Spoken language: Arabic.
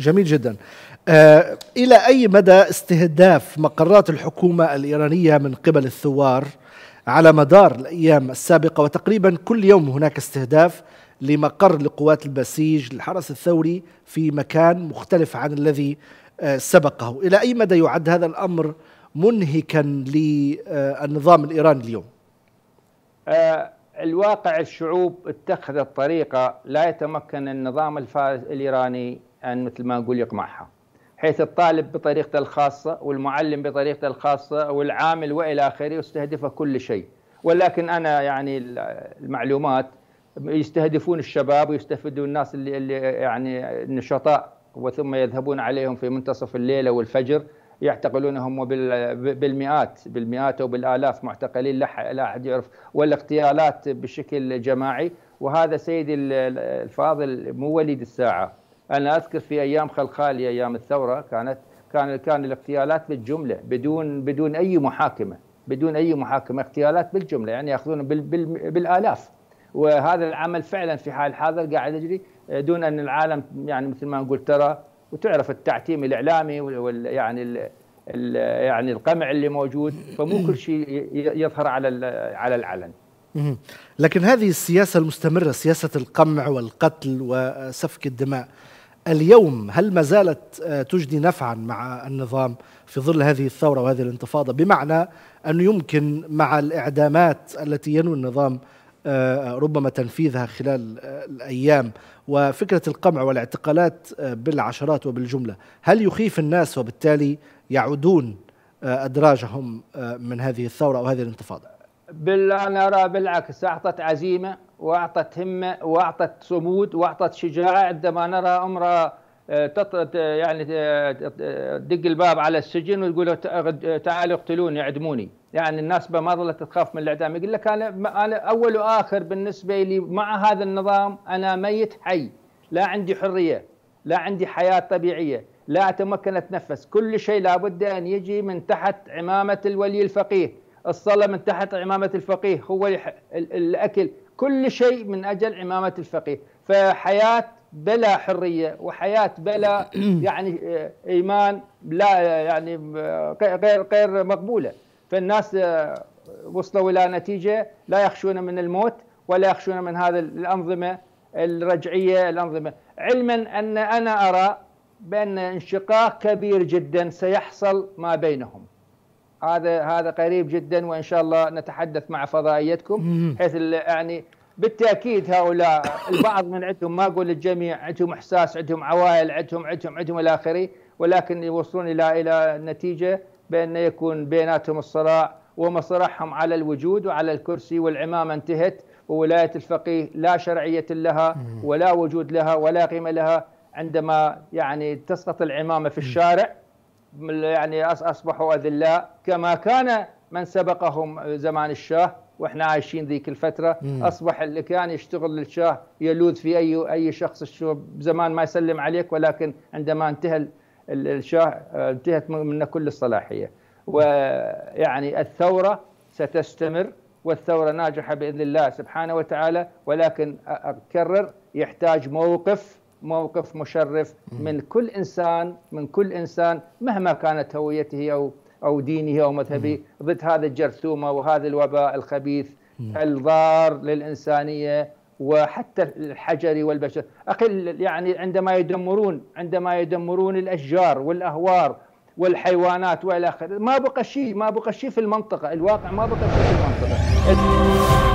جميل جدا آه إلى أي مدى استهداف مقرات الحكومة الإيرانية من قبل الثوار على مدار الأيام السابقة وتقريبا كل يوم هناك استهداف لمقر لقوات البسيج للحرس الثوري في مكان مختلف عن الذي آه، سبقه إلى أي مدى يعد هذا الأمر منهكا للنظام الإيراني اليوم آه، الواقع الشعوب اتخذت طريقة لا يتمكن النظام الإيراني أن مثل ما نقول يقمعها حيث الطالب بطريقته الخاصة والمعلم بطريقته الخاصة والعامل وإلى آخره يستهدفه كل شيء ولكن أنا يعني المعلومات يستهدفون الشباب ويستفيدون الناس اللي, اللي يعني النشطاء وثم يذهبون عليهم في منتصف الليلة والفجر الفجر يعتقلونهم بالمئات بالمئات او بالالاف معتقلين لا احد يعرف والاغتيالات بشكل جماعي وهذا سيدي الفاضل مو وليد الساعه انا اذكر في ايام خلخالي ايام الثوره كانت كان كان الاغتيالات بالجمله بدون بدون اي محاكمه بدون اي محاكمه اغتيالات بالجمله يعني ياخذون بال بال بالالاف وهذا العمل فعلا في حال حاضر قاعد يجري آه، دون ان العالم يعني مثل ما نقول ترى وتعرف التعتيم الاعلامي وال يعني ال يعني القمع اللي موجود فمو كل شيء يظهر على على العلن لكن هذه السياسه المستمره سياسه القمع والقتل وسفك الدماء اليوم هل ما زالت آه، تجدي نفعا مع النظام في ظل هذه الثورة وهذه الانتفاضة بمعنى أنه يمكن مع الإعدامات التي ينوي النظام آه، ربما تنفيذها خلال آه، الأيام وفكرة القمع والاعتقالات بالعشرات وبالجملة هل يخيف الناس وبالتالي يعودون أدراجهم من هذه الثورة وهذه الانتفاضة؟ بالله أنا أرى بالعكس أعطت عزيمة واعطت همه واعطت صمود واعطت شجاعه عندما نرى امراه آه، يعني آه، تدق الباب على السجن وتقول تعالوا اقتلوني اعدموني يعني الناس ما ظلت تخاف من الاعدام يقول لك انا انا اول واخر بالنسبه لي مع هذا النظام انا ميت حي لا عندي حريه لا عندي حياه طبيعيه لا اتمكن اتنفس كل شيء لابد ان يجي من تحت عمامه الولي الفقيه الصلاة من تحت عمامة الفقيه هو الأكل كل شيء من أجل عمامة الفقيه فحياة بلا حرية وحياة بلا يعني آه، إيمان لا يعني آه، غير غير مقبولة فالناس آه، وصلوا إلى نتيجة لا يخشون من الموت ولا يخشون من هذه الأنظمة الرجعية الأنظمة علما أن أنا أرى بأن انشقاق كبير جدا سيحصل ما بينهم هذا هذا قريب جدا وان شاء الله نتحدث مع فضائيتكم حيث يعني بالتاكيد هؤلاء البعض من عندهم ما اقول الجميع عندهم احساس عندهم عوائل عندهم عندهم عندهم الى اخره ولكن يوصلون الى الى نتيجه بان يكون بيناتهم الصراع ومصرحهم على الوجود وعلى الكرسي والعمامه انتهت وولايه الفقيه لا شرعيه لها ولا وجود لها ولا قيمه لها عندما يعني تسقط العمامه في الشارع يعني اصبحوا اذلاء كما كان من سبقهم زمان الشاه واحنا عايشين ذيك الفتره مم. اصبح اللي كان يشتغل للشاه يلوذ في اي اي شخص زمان ما يسلم عليك ولكن عندما انتهى الشاه آه، انتهت منه كل الصلاحيه ويعني الثوره ستستمر والثوره ناجحه باذن الله سبحانه وتعالى ولكن اكرر يحتاج موقف موقف مشرف من كل انسان من كل انسان مهما كانت هويته او او دينه او مذهبه ضد هذه الجرثومه وهذا الوباء الخبيث الضار للانسانيه وحتى الحجر والبشر أقل يعني عندما يدمرون عندما يدمرون الأشجار والأهوار والحيوانات وإلى آخره ما بقى شيء ما بقى شيء في المنطقة الواقع ما بقى شيء في المنطقة